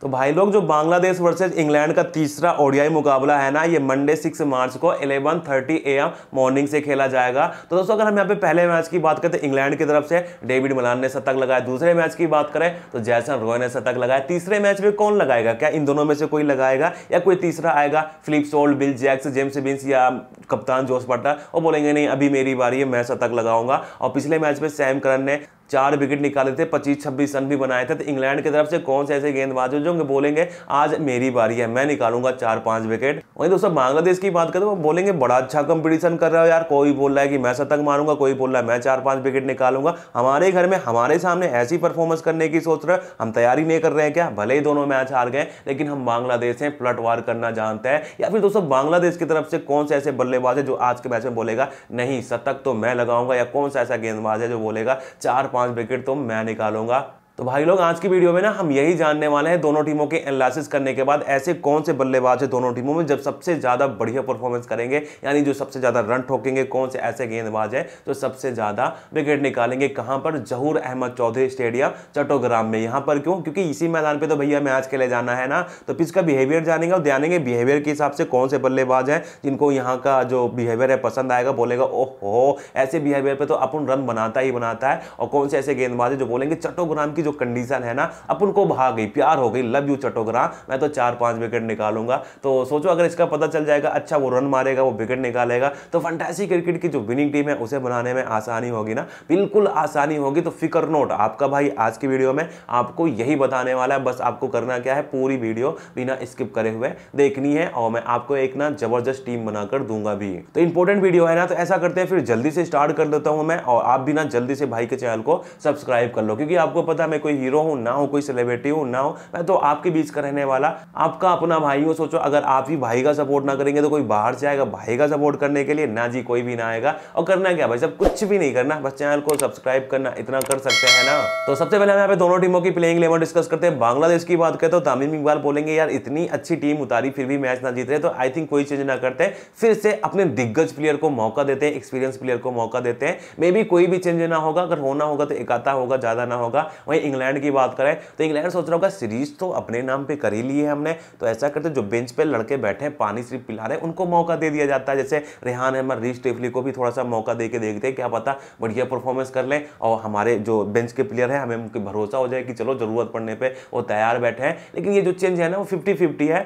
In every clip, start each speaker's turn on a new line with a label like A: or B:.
A: तो भाई लोग जो बांग्लादेश वर्सेस इंग्लैंड का तीसरा ओडियाई मुकाबला है ना ये मंडे सिक्स मार्च को 11:30 थर्टी ए एम मॉर्निंग से खेला जाएगा तो दोस्तों अगर हम यहाँ पे पहले मैच की बात करें तो इंग्लैंड की तरफ से डेविड मलान ने शतक लगाया दूसरे मैच की बात करें तो जैसन रॉय ने शतक लगाया तीसरे मैच में कौन लगाएगा क्या इन दोनों में से कोई लगाएगा या कोई तीसरा आएगा फिलिप्स ओल्ड बिल जैक्स जेम्स बिन्स या कप्तान जोस बटर वो बोलेंगे नहीं अभी मेरी बारी है मैं शतक लगाऊंगा और पिछले मैच में सैम करन ने चार विकेट निकाले थे पच्चीस छब्बीस रन भी बनाए थे तो इंग्लैंड की तरफ से कौन से ऐसे गेंदबाज हो जो बोलेंगे आज मेरी बारी है मैं निकालूंगा चार पांच विकेट वहीं दोस्तों बांग्लादेश की बात करें वो तो बोलेंगे बड़ा अच्छा कंपटीशन कर रहा है यार कोई बोल रहा है कि मैं शतक मारूंगा कोई बोल रहा है मैं चार पांच विकेट निकालूंगा हमारे घर में हमारे सामने ऐसी परफॉर्मेंस करने की सोच रहे हम तैयारी नहीं कर रहे हैं क्या भले ही दोनों मैच हार गए लेकिन हम बांग्लादेश है प्लटवार वार करना जानते हैं या फिर दोस्तों बांग्लादेश की तरफ से कौन से ऐसे बल्लेबाज है जो आज के मैच में बोलेगा नहीं शतक तो मैं लगाऊंगा या कौन सा ऐसा गेंदबाज है जो बोलेगा चार पांच विकेट तो मैं निकालूंगा तो भाई लोग आज की वीडियो में ना हम यही जानने वाले हैं दोनों टीमों के एनालिसिस करने के बाद ऐसे कौन से बल्लेबाज है दोनों टीमों में जब सबसे ज़्यादा बढ़िया परफॉर्मेंस करेंगे यानी जो सबसे ज़्यादा रन ठोकेंगे कौन से ऐसे गेंदबाज है जो सबसे ज़्यादा विकेट निकालेंगे कहाँ पर जहूर अहमद चौधरी स्टेडियम चट्टोग्राम में यहाँ पर क्यों क्योंकि इसी मैदान पर तो भैया मैच खेले जाना है ना तो पिच का बिहेवियर जानेंगे और जानेंगे बिहेवियर के हिसाब से कौन से बल्लेबाज हैं जिनको यहाँ का जो बिहेवियर है पसंद आएगा बोलेगा ओह ऐसे बिहेवियर पर तो अपन रन बनाता ही बनाता है और कौन से ऐसे गेंदबाज है जो बोलेंगे चट्टोग्राम की जो कंडीशन है ना अपन को भाग गई प्यार हो गई लव यू चटोग्राम मैं तो चार पांच विकेट निकालूंगा तो सोचो अगर इसका पता चल जाएगा अच्छा वो रन मारेगा वो विकेट निकालेगा तो फंटासी क्रिकेट की जो विनिंग टीम है उसे बनाने में आसानी होगी ना बिल्कुल आसानी होगी तो फिकर नोट आपका भाई आज की वीडियो में आपको यही बताने वाला है बस आपको करना क्या है पूरी वीडियो बिना स्किप करे हुए देखनी है और मैं आपको एक ना जबरदस्त टीम बनाकर दूंगा भी तो इंपॉर्टेंट वीडियो है ना तो ऐसा करते हैं फिर जल्दी से स्टार्ट कर देता हूं मैं और आप भी ना जल्दी से भाई के चैनल को सब्सक्राइब कर लो क्योंकि आपको पता है मैं कोई हीरो हूँ ना हूँ कोई सेलिब्रिटी हूँ ना हूँ मैं तो आपके बीच का रहने वाला आपका अपना भाई हूँ सोचो अगर आप ही भाई का सपोर्ट ना करेंगे तो कोई बाहर से आएगा भाई का सपोर्ट करने के लिए ना जी कोई भी ना आएगा और करना क्या भाई सब कुछ भी नहीं करना बस चैनल को सब्सक्राइब करना इतना कर सकते हैं ना तो सबसे पहले हम यहाँ पे दोनों टीमों की प्लेइंग लेवल डिस्कस करते हैं बांग्लादेश की बात करें तो तामिम इकबाल बोलेंगे यार इतनी अच्छी टीम उतारी फिर भी मैच ना जीत रहे तो आई थिंक कोई चेंज ना करते फिर से अपने दिग्गज प्लेयर को मौका देते हैं एक्सपीरियंस प्लेयर को मौका देते हैं मे बी कोई भी चेंज ना होगा अगर होना होगा तो एकाता होगा ज्यादा ना होगा वहीं इंग्लैंड की बात करें तो इंग्लैंड सोच रहा होगा सीरीज तो अपने नाम पे कर ही लिए हमने तो ऐसा करते जो बेंच पे लड़के बैठे हैं पानी सिर्फ पिला रहे उनको मौका दे दिया जाता है जैसे रेहान अहमद रीश टेफली को भी थोड़ा सा मौका दे के देखते हैं क्या पता बढ़िया परफॉर्मेंस कर लें और हमारे जो बेंच के प्लेयर हैं हमें उनकी भरोसा हो जाए कि चलो ज़रूरत पड़ने पर वो तैयार बैठे हैं लेकिन ये जो चेंज है ना वो फिफ्टी फिफ्टी है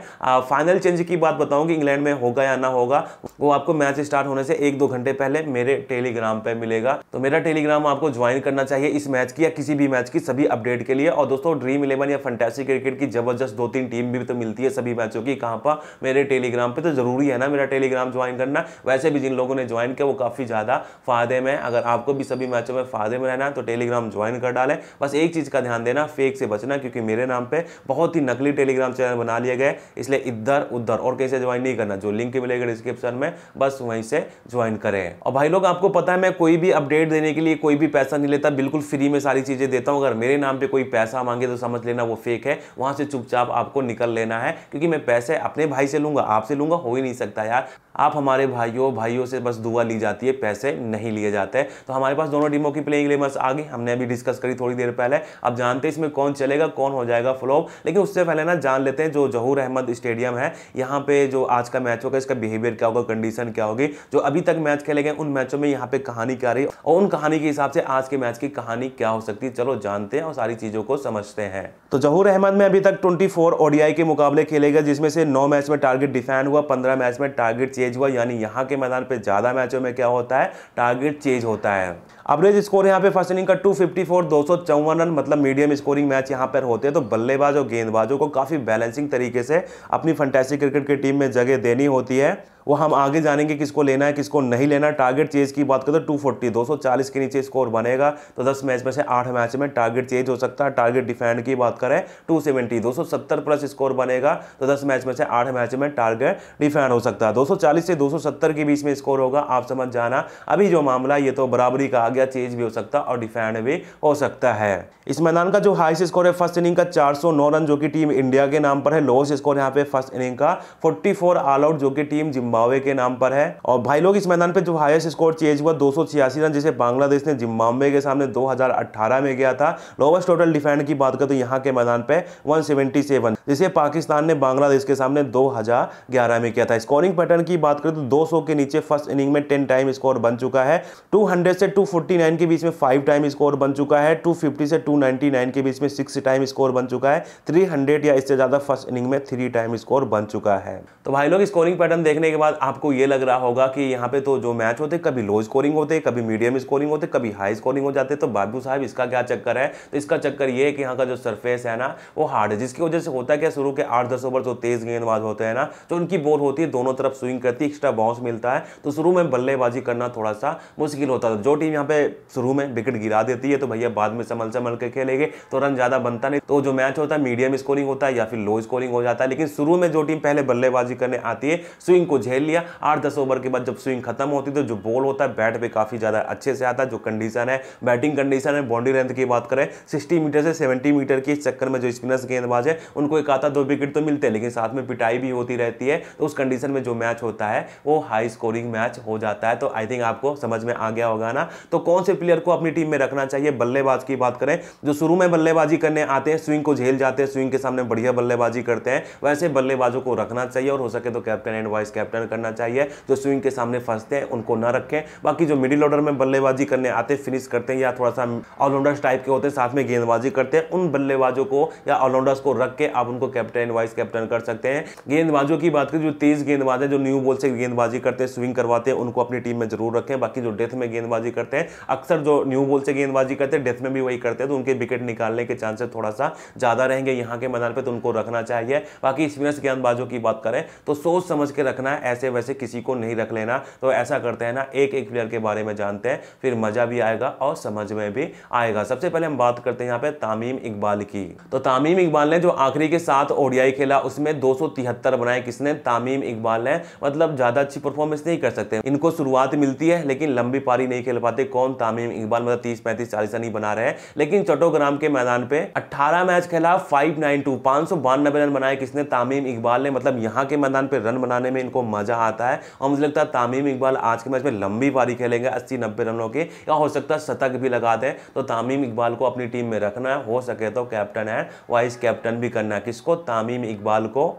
A: फाइनल चेंज की बात बताऊँ कि इंग्लैंड में होगा या ना होगा वो आपको मैच स्टार्ट होने से एक दो घंटे पहले मेरे टेलीग्राम पर मिलेगा तो मेरा टेलीग्राम आपको ज्वाइन करना चाहिए इस मैच की या किसी भी मैच की सभी अपडेट के लिए और दोस्तों ड्रीम इलेवन या फंटेसी क्रिकेट की जबरदस्त दो तीन टीम भी तो मिलती है सभी मैचों की कहाँ पर मेरे टेलीग्राम पर तो जरूरी है ना मेरा टेलीग्राम ज्वाइन करना वैसे भी जिन लोगों ने ज्वाइन किया वो काफ़ी ज़्यादा फायदे में अगर आपको भी सभी मैचों में फायदे में रहना है तो टेलीग्राम ज्वाइन कर डालें बस एक चीज़ का ध्यान देना फेक से बचना क्योंकि मेरे नाम पर बहुत ही नकली टेलीग्राम चैनल बना लिए गए इसलिए इधर उधर और कैसे ज्वाइन नहीं करना जो लिंक मिलेगा डिस्क्रिप्शन में बस वहीं से ज्वाइन करें और भाई लोग आपको पता है मैं कोई भी अपडेट देने के लिए कोई भी पैसा नहीं लेता बिल्कुल फ्री में सारी चीज़ें देता हूँ अगर मेरे नाम पे कोई पैसा मांगे तो समझ लेना वो फेक है वहां से चुपचाप आपको निकल लेना है क्योंकि मैं पैसे अपने भाई से लूंगा आपसे लूंगा हो ही नहीं सकता यार आप हमारे भाइयों भाइयों से बस दुआ ली जाती है पैसे नहीं लिए जाते हैं तो हमारे पास दोनों टीमों की प्लेइंग इलेवन आ गई हमने अभी डिस्कस करी थोड़ी देर पहले अब जानते हैं इसमें कौन चलेगा कौन हो जाएगा फ्लॉप लेकिन उससे पहले ना जान लेते हैं जो जहूर अहमद स्टेडियम है यहाँ पे जो आज का मैच होगा इसका बिहेवियर क्या होगा कंडीशन क्या होगी जो अभी तक मैच खेले गए उन मैचों में यहाँ पे कहानी क्या रही और उन कहानी के हिसाब से आज के मैच की कहानी क्या हो सकती है चलो जानते हैं और सारी चीज़ों को समझते हैं तो जहूर अहमद में अभी तक 24 फोर ओडीआई के मुकाबले खेले गए जिसमें से 9 मैच में टारगेट डिफेंड हुआ 15 मैच में टारगेट चेंज हुआ यानी यहाँ के मैदान पर ज़्यादा मैचों में क्या होता है टारगेट चेंज होता है एवरेज स्कोर यहाँ पे फर्स्ट इनिंग का 254 फिफ्टी रन मतलब मीडियम स्कोरिंग मैच यहाँ पर होते हैं तो बल्लेबाज और गेंदबाजों को काफ़ी बैलेंसिंग तरीके से अपनी फंटेसी क्रिकेट की टीम में जगह देनी होती है वो हम आगे जानेंगे किसको लेना है किसको नहीं लेना टारगेट चेज की बात करें तो टू फोर्टी दो चालीस के नीचे स्कोर बनेगा तो दस मैच में से आठ मैच में टारगेट चेंज हो सकता है टारगेट डिफेंड की बात करें टू सेवेंटी दो सौ सत्तर प्लस स्कोर बनेगा तो दस मैच में से आठ मैच में टारगेट डिफेंड हो सकता है दो सौ चालीस से दो सौ सत्तर के बीच में स्कोर होगा आप समझ जाना अभी जो मामला ये तो बराबरी का आ गया चेंज भी हो सकता और डिफेंड भी हो सकता है इस मैदान का जो हाईस्ट स्कोर है फर्स्ट इनिंग का 409 रन जो कि टीम इंडिया के नाम पर है लोएस्ट स्कोर यहां पे फर्स्ट इनिंग का 44 ऑल आउट जो कि टीम जिम्बा जिम्बावे के नाम पर है और भाई लोग इस मैदान पे जो हाईएस्ट स्कोर चेज हुआ दो रन जिसे बांग्लादेश ने जिम्बावे के सामने 2018 में गया था लोवेस्ट टोटल डिफेंड की बात करें तो यहाँ के मैदान पे 177 जिसे पाकिस्तान ने बांग्लादेश के सामने 2011 में किया था स्कोरिंग पैटर्न की बात करें तो दो के नीचे फर्स्ट इनिंग में टेन टाइम स्कोर बन चुका है टू से टू के बीच में फाइव टाइम स्कोर बन चुका है टू से टू के बीच में सिक्स टाइम स्कोर बन चुका है 300 या इससे ज़्यादा फर्स्ट इनिंग में थ्री टाइम स्कोर बन चुका है तो भाई लोग स्कोरिंग पैटर्न देखने के बाद आपको ये लग रहा होगा कि यहाँ पे तो जो मैच होते कभी लो स्कोरिंग होते कभी मीडियम स्कोरिंग होते कभी हाई स्कोरिंग हो जाते तो बाबू साहब इसका क्या चक्कर है तो इसका चक्कर ये है कि यहाँ का जो सरफेस है ना वो हार्ड है जिसकी वजह से होता है क्या शुरू के आठ दस ओवर जो तो तेज गेंदबाज होते हैं ना तो उनकी बॉल होती है दोनों तरफ स्विंग करती है एक्स्ट्रा बाउंस मिलता है तो शुरू में बल्लेबाजी करना थोड़ा सा मुश्किल होता था जो टीम यहाँ पे शुरू में विकेट गिरा देती है तो भैया बाद में संभल संभल के खेलेंगे तो रन ज़्यादा बनता नहीं तो जो मैच होता है मीडियम स्कोरिंग होता है या फिर लो स्कोरिंग हो जाता है लेकिन शुरू में जो टीम पहले बल्लेबाजी करने आती है स्विंग को झेल लिया आठ दस ओवर के बाद जब स्विंग खत्म होती तो जो बॉल होता है बैट पे काफ़ी ज़्यादा अच्छे से आता है जो कंडीशन है बैटिंग कंडीशन है बॉन्डी लेंथ की बात करें सिक्सटी मीटर से सेवेंटी मीटर के चक्कर में जो स्पिनर्स गेंदबाज है उनको एक आता दो विकेट तो मिलते हैं लेकिन साथ में पिटाई भी होती रहती है तो उस कंडीशन में जो मैच होता है वो हाई स्कोरिंग मैच हो जाता है तो आई थिंक आपको समझ में आ गया होगा ना तो कौन से प्लेयर को अपनी टीम में रखना चाहिए बल्लेबाज की बात करें जो शुरू में बल्लेबाजी करने आते हैं स्विंग को झेल जाते हैं स्विंग के सामने बढ़िया बल्लेबाजी करते हैं वैसे बल्लेबाजों को रखना चाहिए और हो सके तो captain and vice captain return करना चाहिए जो स्विंग के सामने फंसते हैं उनको न रखें बाकी जो मिडिल ऑर्डर में बल्लेबाजी करने आते फिनिश करते हैं या थोड़ा सा ऑलराउंडर्स टाइप के होते हैं साथ में गेंदबाजी करते हैं उन बल्लेबाजों को या ऑलराउंडर्स को रख के आप उनको कैप्टन वाइस कैप्टन कर सकते हैं गेंदबाजों की बात करें जो तेज गेंदबाज है जो न्यू बॉल से गेंदबाजी करते हैं स्विंग करवाते हैं उनको अपनी टीम में जरूर रखें बाकी जो डेथ में गेंदबाजी करते हैं अक्सर जो न्यू बॉल से गेंदबाजी करते हैं डेथ में भी वही करते हैं तो उनके विकेट निकालने के चांसेस थोड़ा सा ज़्यादा रहेंगे यहाँ के मैदान पर तो उनको रखना चाहिए बाकी स्पिनर्स गेंदबाजों की बात करें तो सोच समझ के रखना है ऐसे वैसे किसी को नहीं रख लेना तो ऐसा करते हैं ना एक एक प्लेयर के बारे में जानते हैं फिर मज़ा भी आएगा और समझ में भी आएगा सबसे पहले हम बात करते हैं यहाँ पे तामीम इकबाल की तो तामीम इकबाल ने जो आखिरी के साथ ओडियाई खेला उसमें दो बनाए किसने तामीम इकबाल ने मतलब ज़्यादा अच्छी परफॉर्मेंस नहीं कर सकते इनको शुरुआत मिलती है लेकिन लंबी पारी नहीं खेल पाते कौन तामीम इकबाल मतलब तीस पैंतीस चालीस रन ही बना रहे हैं लेकिन चटोग्राम के मैदान पे 18 मैच खेला 592 592 रन बनाए किसने तामीम इकबाल ने मतलब यहाँ के मैदान पे रन बनाने में इनको मज़ा आता है और मुझे लगता है तामीम इकबाल आज के मैच में लंबी पारी खेलेंगे अस्सी नब्बे रनों के या हो सकता है शतक भी लगा दें तो तामीम इकबाल को अपनी टीम में रखना है हो सके तो कैप्टन है वाइस कैप्टन भी करना है किसको तामीम इकबाल को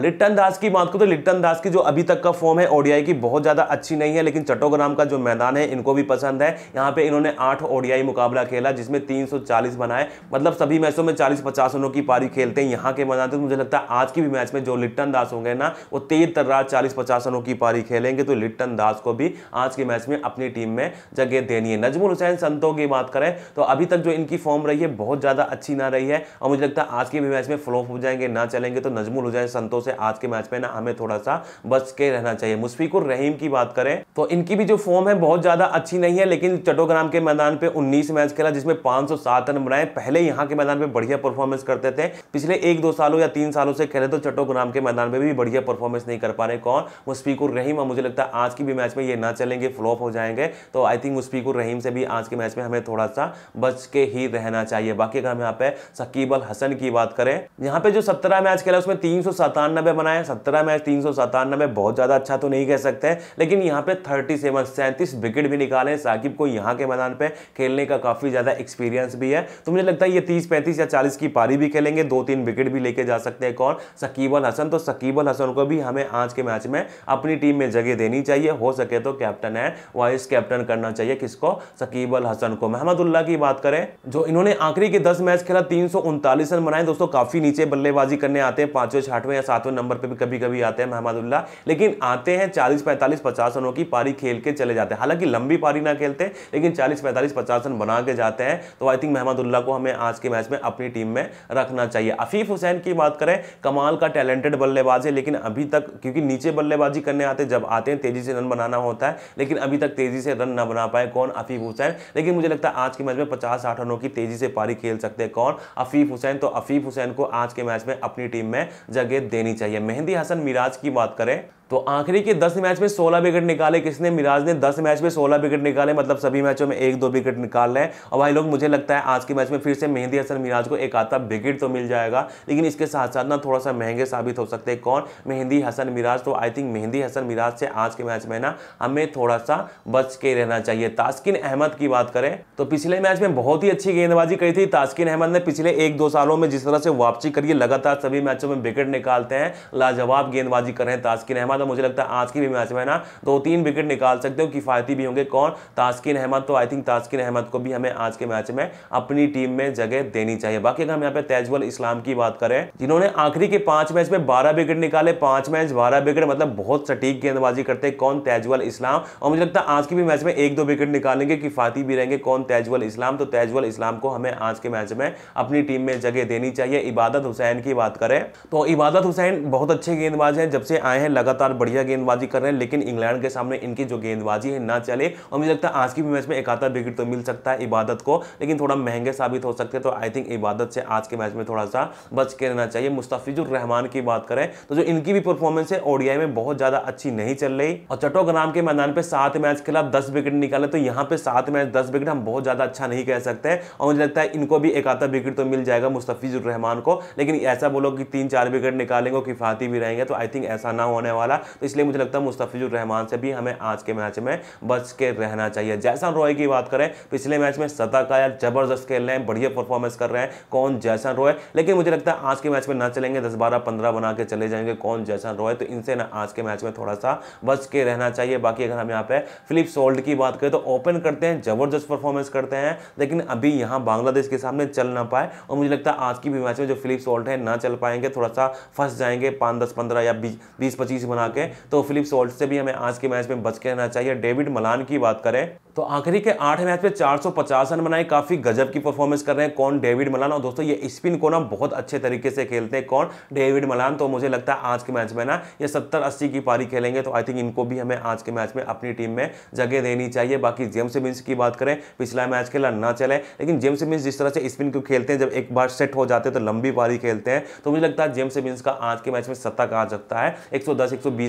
A: लिट्टन दास की बात को तो लिट्टन दास की जो अभी तक का फॉर्म है ओडीआई की बहुत ज़्यादा अच्छी नहीं है लेकिन चट्टोग्राम का जो मैदान है इनको भी पसंद है यहाँ पे इन्होंने आठ ओडीआई मुकाबला खेला जिसमें 340 बनाए मतलब सभी मैचों में 40-50 रनों की पारी खेलते हैं यहाँ के मैदान तो मुझे लगता है आज की भी मैच में जो लिट्टन दास होंगे ना वो तेज तर्रार चालीस पचास रनों की पारी खेलेंगे तो लिट्टन दास को भी आज के मैच में अपनी टीम में जगह देनी है नजमुल हुसैन संतों की बात करें तो अभी तक जो इनकी फॉर्म रही है बहुत ज़्यादा अच्छी ना रही है और मुझे लगता है आज के भी मैच में फ्लॉप हो जाएंगे ना चलेंगे तो नजमुल हुसैन संतों से आज के मैच में ना हमें थोड़ा सा बच के रहना चाहिए मुशफिकुर रहीम की बात करें तो इनकी भी जो फॉर्म है बहुत ज़्यादा अच्छी नहीं है लेकिन चटोग्राम के मैदान पे 19 मैच खेला जिसमें 507 रन बनाए पहले यहाँ के मैदान पे बढ़िया परफॉर्मेंस करते थे पिछले एक दो सालों या तीन सालों से खेले तो चटोग्राम के मैदान पे भी बढ़िया परफॉर्मेंस नहीं कर पा रहे कौन मुशफिकुर रहीम और मुझे लगता है आज की भी मैच में ये ना चलेंगे फ्लॉप हो जाएंगे तो आई थिंक मुशफिकुर रहीम से भी आज के मैच में हमें थोड़ा सा बच के ही रहना चाहिए बाकी अगर हम यहाँ पे सकीबल हसन की बात करें यहाँ पे जो सत्रह मैच खेला उसमें तीन सतानबे बनाए सत्रह मैच तीन सौ सतानबे बहुत ज़्यादा अच्छा तो नहीं कह सकते हैं लेकिन यहाँ पे थर्टी सेवन सैंतीस विकेट भी निकाले साकिब को यहाँ के मैदान पे खेलने का काफ़ी ज़्यादा एक्सपीरियंस भी है तो मुझे लगता है ये तीस पैंतीस या चालीस की पारी भी खेलेंगे दो तीन विकेट भी लेके जा सकते हैं कौन सकीब अल हसन तो सकीब अल हसन को भी हमें आज के मैच में अपनी टीम में जगह देनी चाहिए हो सके तो कैप्टन है वाइस कैप्टन करना चाहिए किसको सकीब अल हसन को महमदुल्ला की बात करें जो इन्होंने आखिरी के दस मैच खेला तीन रन बनाए दोस्तों काफ़ी नीचे बल्लेबाजी करने आते हैं पांचवें छठवें सातवें नंबर पे भी कभी कभी आते हैं महमदुल्ला लेकिन आते हैं चालीस पैंतालीस पचास रनों की पारी खेल के चले जाते हैं हालांकि लंबी पारी ना खेलते लेकिन चालीस पैंतालीस पचास रन बना के जाते हैं तो आई थिंक महमदुल्ला को हमें आज के मैच में अपनी टीम में रखना चाहिए अफीफ हुसैन की बात करें कमाल का टैलेंटेड बल्लेबाज है लेकिन अभी तक क्योंकि नीचे बल्लेबाजी करने आते जब आते हैं तेजी से रन बनाना होता है लेकिन अभी तक तेजी से रन ना बना पाए कौन अफीफ हुसैन लेकिन मुझे लगता है आज के मैच में पचास साठ रनों की तेजी से पारी खेल सकते हैं कौन अफीफ हुसैन तो अफीफ हुसैन को आज के मैच में अपनी टीम में जगह दे देनी चाहिए मेहंदी हसन मिराज की बात करें तो आखिरी के दस मैच में सोलह विकेट निकाले किसने मिराज ने दस मैच में सोलह विकेट निकाले मतलब सभी मैचों में एक दो विकेट निकाल रहे हैं और भाई लोग मुझे लगता है आज के मैच में फिर से मेहंदी हसन मिराज को एक आता विकेट तो मिल जाएगा लेकिन इसके साथ साथ ना थोड़ा सा महंगे साबित हो सकते हैं कौन मेहंदी हसन मिराज तो आई थिंक मेहंदी हसन मिराज से आज के मैच में ना हमें थोड़ा सा बच के रहना चाहिए तास्किन अहमद की बात करें तो पिछले मैच में बहुत ही अच्छी गेंदबाजी करी थी तास्किन अहमद ने पिछले एक दो सालों में जिस तरह से वापसी करिए लगातार सभी मैचों में विकेट निकालते हैं लाजवाब गेंदबाजी कर रहे हैं तास्किन अहमद तो मुझे लगता है आज की भी मैच में ना दो तीन विकेट निकाल सकते हो किफ़ायती भी होंगे कौन तास्किन अहमद तो आई थिंक तास्किन अहमद को भी हमें आज के मैच में अपनी टीम में जगह देनी चाहिए बाकी अगर हम यहाँ पे तेजवल इस्लाम की बात करें जिन्होंने आखिरी के पांच मैच में बारह विकेट निकाले पांच मैच बारह विकेट मतलब बहुत सटीक गेंदबाजी करते हैं कौन तेजवल इस्लाम और मुझे लगता है आज के भी मैच में एक दो विकेट निकालेंगे किफायती भी रहेंगे कौन तेजवल इस्लाम तो तेजवल इस्लाम को हमें आज के मैच में अपनी टीम में जगह देनी चाहिए इबादत हुसैन की बात करें तो इबादत हुसैन बहुत अच्छे गेंदबाज हैं जब से आए हैं लगातार लगातार बढ़िया गेंदबाजी कर रहे हैं लेकिन इंग्लैंड के सामने इनकी जो गेंदबाजी है ना चले और मुझे लगता है आज की भी मैच में एक आधा विकेट तो मिल सकता है इबादत को लेकिन थोड़ा महंगे साबित हो सकते हैं तो आई थिंक इबादत से आज के मैच में थोड़ा सा बच के रहना चाहिए मुस्ताफिजुर रहमान की बात करें तो जो इनकी भी परफॉर्मेंस है ओडियाई में बहुत ज़्यादा अच्छी नहीं चल रही और चटोग्राम के मैदान पर सात मैच खिला दस विकेट निकाले तो यहाँ पे सात मैच दस विकेट हम बहुत ज़्यादा अच्छा नहीं कह सकते और मुझे लगता है इनको भी एक आधा विकेट तो मिल जाएगा मुस्ताफिजुर रहमान को लेकिन ऐसा बोलो कि तीन चार विकेट निकालेंगे किफायती भी रहेंगे तो आई थिंक ऐसा ना होने वाला रहा तो इसलिए मुझे लगता है मुस्तफ़िजुर रहमान से भी हमें आज के मैच में बच के रहना चाहिए जैसा रॉय की बात करें तो पिछले मैच में सतह का यार जबरदस्त खेल रहे हैं बढ़िया परफॉर्मेंस कर रहे हैं कौन जैसा रॉय लेकिन मुझे लगता है आज के मैच में ना चलेंगे दस बारह पंद्रह बना के चले जाएंगे कौन जैसा रॉय तो इनसे ना आज के मैच में थोड़ा सा बच के रहना चाहिए बाकी अगर हम यहाँ पे फिलिप सोल्ड की बात करें तो ओपन करते हैं जबरदस्त परफॉर्मेंस करते हैं लेकिन अभी यहाँ बांग्लादेश के सामने चल ना पाए और मुझे लगता है आज की भी मैच में जो फिलिप सोल्ट है ना चल पाएंगे थोड़ा सा फंस जाएंगे पाँच दस पंद्रह या बीस बीस पच्चीस बना के तो फिलिप सोल्ट से भी हमें आज के मैच में बच के रहना चाहिए डेविड मलान की बात करें तो आखिरी के आठ मैच में 450 रन बनाए काफी गजब की परफॉर्मेंस कर रहे हैं कौन डेविड मलान और दोस्तों ये स्पिन को ना बहुत अच्छे तरीके से खेलते हैं कौन डेविड मलान तो मुझे लगता है आज के मैच में ना ये सत्तर अस्सी की पारी खेलेंगे तो आई थिंक इनको भी हमें आज के मैच में अपनी टीम में जगह देनी चाहिए बाकी जेम्स विंस की बात करें पिछला मैच खेला ना चले लेकिन जेम्स विंस जिस तरह से स्पिन को खेलते हैं जब एक बार सेट हो जाते हैं तो लंबी पारी खेलते हैं तो मुझे लगता है जेम्स विंस का आज के मैच में शतक आ सकता है एक सौ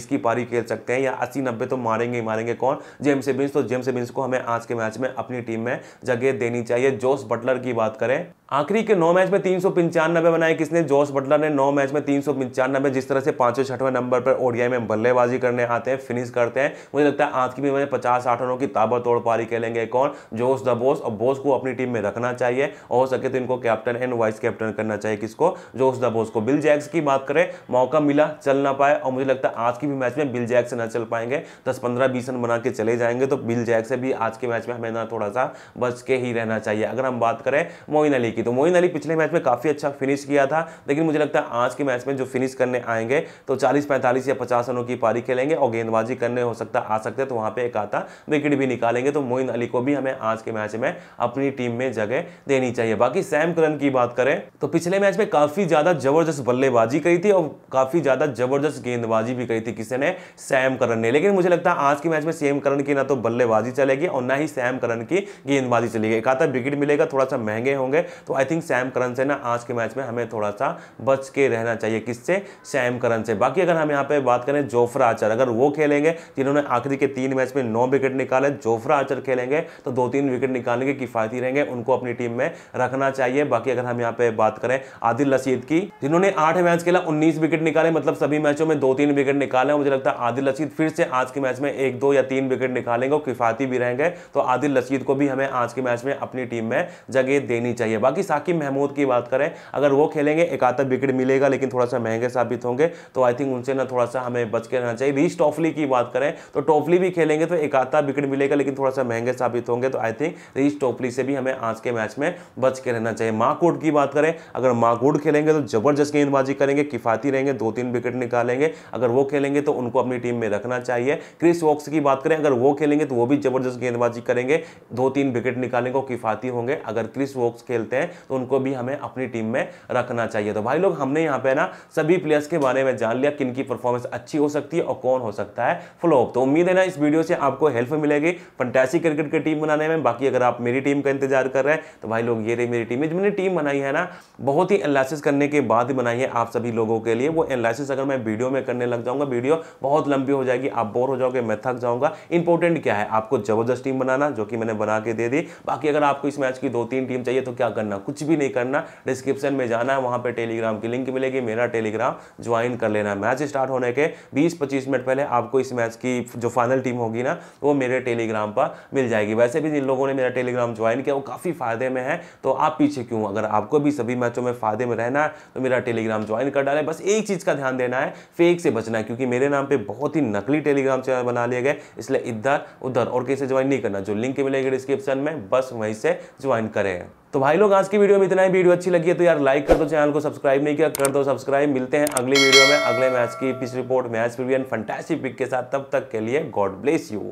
A: की पारी खेल सकते हैं या अस्सी नब्बे तो मारेंगे ही मारेंगे कौन जेम्स विंस तो जेम्स विंस को हमें हमें आज के मैच में अपनी टीम में जगह देनी चाहिए जोस बटलर की बात करें आखिरी के नौ मैच में तीन सौ पंचानबे बनाए किसने जोस बटलर ने नौ मैच में तीन सौ पंचानबे जिस तरह से पांचवें छठवें नंबर पर ओडीआई में बल्लेबाजी करने आते हैं फिनिश करते हैं मुझे लगता है आज की भी मैंने पचास आठ रनों की ताबड़ तोड़ पारी खेलेंगे कौन जोस द बोस और बोस को अपनी टीम में रखना चाहिए और हो सके तो इनको कैप्टन एंड वाइस कैप्टन करना चाहिए किसको जोस द बोस को बिल जैक्स की बात करें मौका मिला चल ना पाए और मुझे लगता है आज की भी मैच में बिल जैक्स ना चल पाएंगे दस पंद्रह बीस रन बना के चले जाएंगे तो बिल जैक्स भी आज के मैच में हमें ना थोड़ा सा बच के ही रहना चाहिए अगर हम बात करें मोइन अली की तो मोइन अली पिछले मैच में काफ़ी अच्छा फिनिश किया था लेकिन मुझे लगता है आज के मैच में जो फिनिश करने आएंगे तो चालीस पैंतालीस या पचास रनों की पारी खेलेंगे और गेंदबाजी करने हो सकता आ सकते तो वहाँ पर एक आता विकेट भी निकालेंगे तो मोइन अली को भी हमें आज के मैच में अपनी टीम में जगह देनी चाहिए बाकी सैम करन की बात करें तो पिछले मैच में काफ़ी ज़्यादा जबरदस्त बल्लेबाजी करी थी और काफ़ी ज़्यादा जबरदस्त गेंदबाजी भी करी थी किसी ने सैम करन ने लेकिन मुझे लगता है आज के मैच में सैम करन की ना तो बल्लेबाजी चलेगी और और ना ही सैम करन की गेंदबाजी चली गई कहा विकेट मिलेगा थोड़ा सा महंगे होंगे तो आई थिंक सैम करन से ना आज के मैच में हमें थोड़ा सा बच के रहना चाहिए किससे सैम करन से बाकी अगर हम यहाँ पे बात करें जोफ्रा आचार अगर वो खेलेंगे जिन्होंने आखिरी के तीन मैच में नौ विकेट निकाले जोफ्रा आचार खेलेंगे तो दो तीन विकेट निकालने के किफायती रहेंगे उनको अपनी टीम में रखना चाहिए बाकी अगर हम यहाँ पे बात करें आदिल रशीद की जिन्होंने आठ मैच खेला उन्नीस विकेट निकाले मतलब सभी मैचों में दो तीन विकेट निकाले मुझे लगता है आदिल रशीद फिर से आज के मैच में एक दो या तीन विकेट निकालेंगे और किफायती भी रहेंगे गए तो आदिल रशीद को भी हमें आज के मैच में अपनी टीम में जगह देनी चाहिए बाकी साकिब महमूद की बात करें अगर वो खेलेंगे एक आधा विकेट मिलेगा लेकिन थोड़ा सा महंगे साबित होंगे तो आई थिंक उनसे ना थोड़ा सा हमें बच के रहना चाहिए रीच टॉफली की बात करें तो टॉफली भी खेलेंगे तो एक आधा विकेट मिलेगा लेकिन थोड़ा सा महंगे साबित होंगे तो आई थिंक रीच टॉफली से भी हमें आज के मैच में बच के रहना चाहिए माकूड की बात करें अगर माकूड खेलेंगे तो जबरदस्त गेंदबाजी करेंगे किफाती रहेंगे दो तीन विकेट निकालेंगे अगर वो खेलेंगे तो उनको अपनी टीम में रखना चाहिए क्रिस वॉक्स की बात करें अगर वो खेलेंगे तो वो भी जबरदस्त गेंदबाजी करेंगे दो तीन विकेट निकालने को किफाती होंगे अगर क्रिस वोक्स खेलते हैं तो उनको भी हमें अपनी टीम में रखना चाहिए तो भाई लोग हमने यहाँ पे ना सभी प्लेयर्स के बारे में जान लिया किन की परफॉर्मेंस अच्छी हो सकती है और कौन हो सकता है फ्लोप तो उम्मीद है ना इस वीडियो से आपको हेल्प मिलेगी फंटैसी क्रिकेट की टीम बनाने में बाकी अगर आप मेरी टीम का इंतजार कर रहे हैं तो भाई लोग ये रही मेरी टीम है मैंने टीम बनाई है ना बहुत ही एनालिसिस करने के बाद बनाई है आप सभी लोगों के लिए वो एनालिसिस अगर मैं वीडियो में करने लग जाऊंगा वीडियो बहुत लंबी हो जाएगी आप बोर हो जाओगे मैं थक जाऊंगा इंपॉर्टेंट क्या है आपको जबरदस्त दस टीम बनाना जो कि मैंने बना के दे दी बाकी अगर आपको इस मैच की दो तीन टीम चाहिए तो क्या करना कुछ भी नहीं करना डिस्क्रिप्शन में जाना है वहाँ पर टेलीग्राम की लिंक मिलेगी मेरा टेलीग्राम ज्वाइन कर लेना मैच स्टार्ट होने के बीस पच्चीस मिनट पहले आपको इस मैच की जो फाइनल टीम होगी ना वो मेरे टेलीग्राम पर मिल जाएगी वैसे भी जिन लोगों ने मेरा टेलीग्राम ज्वाइन किया वो काफ़ी फायदे में है तो आप पीछे क्यों अगर आपको भी सभी मैचों में फायदे में रहना है तो मेरा टेलीग्राम ज्वाइन कर डालें बस एक चीज़ का ध्यान देना है फेक से बचना है क्योंकि मेरे नाम पर बहुत ही नकली टेलीग्राम चैनल बना लिए गए इसलिए इधर उधर और कैसे ज्वाइन नहीं करना जो लिंक मिलेगी डिस्क्रिप्शन में बस वहीं से ज्वाइन करें तो भाई लोग आज की वीडियो में इतना ही वीडियो अच्छी लगी है तो यार लाइक कर दो चैनल को सब्सक्राइब नहीं किया कर दो सब्सक्राइब मिलते हैं अगली वीडियो में अगले मैच की pitch report match preview and fantasy pick के साथ तब तक के लिए गॉड ब्लेस यू